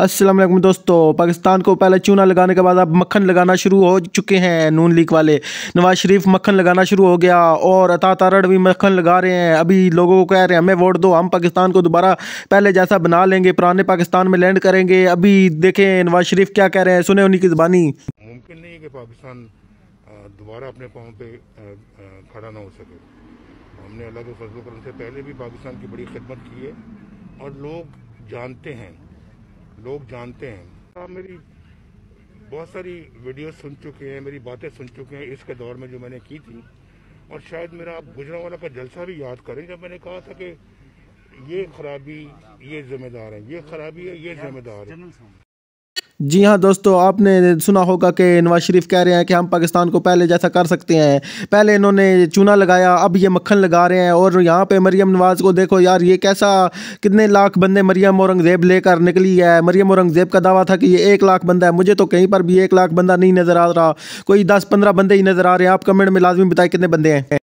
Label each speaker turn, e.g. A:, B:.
A: असलम दोस्तों पाकिस्तान को पहले चूना लगाने के बाद अब मक्खन लगाना शुरू हो चुके हैं नून लीग वाले नवाज शरीफ मक्खन लगाना शुरू हो गया और अता तारड़ भी मक्खन लगा रहे हैं अभी लोगों को कह रहे हैं हमें वोट दो हम पाकिस्तान को दोबारा पहले जैसा बना लेंगे पुराने पाकिस्तान में लैंड करेंगे अभी देखें नवाज शरीफ क्या कह रहे हैं सुने उन्हीं की जबानी मुमकिन नहीं है कि
B: पाकिस्तान दोबारा अपने पाँव पर खड़ा ना हो सके हमने अलग से पहले भी पाकिस्तान की बड़ी खिदमत की है और लोग जानते हैं लोग जानते हैं आप हाँ, मेरी बहुत सारी वीडियो सुन चुके हैं मेरी बातें सुन चुके हैं इसके दौर में जो मैंने की थी और शायद मेरा आप गुजरावाला का जलसा भी याद करें जब मैंने कहा था कि ये खराबी ये जिम्मेदार है ये खराबी है ये जिम्मेदार है
A: जी हाँ दोस्तों आपने सुना होगा कि नवाज शरीफ कह रहे हैं कि हम पाकिस्तान को पहले जैसा कर सकते हैं पहले इन्होंने चूना लगाया अब ये मक्खन लगा रहे हैं और यहाँ पे मरियम नवाज़ को देखो यार ये कैसा कितने लाख बंदे मरियम औरंगज़ेब लेकर निकली है मरियम औरंगज़ेब का दावा था कि ये एक लाख बंदा है मुझे तो कहीं पर भी एक लाख बंदा नहीं नज़र आ रहा कोई दस पंद्रह बंदे ही नज़र आ रहे हैं आप कमेंट में लाजमी बताए कितने बंदे हैं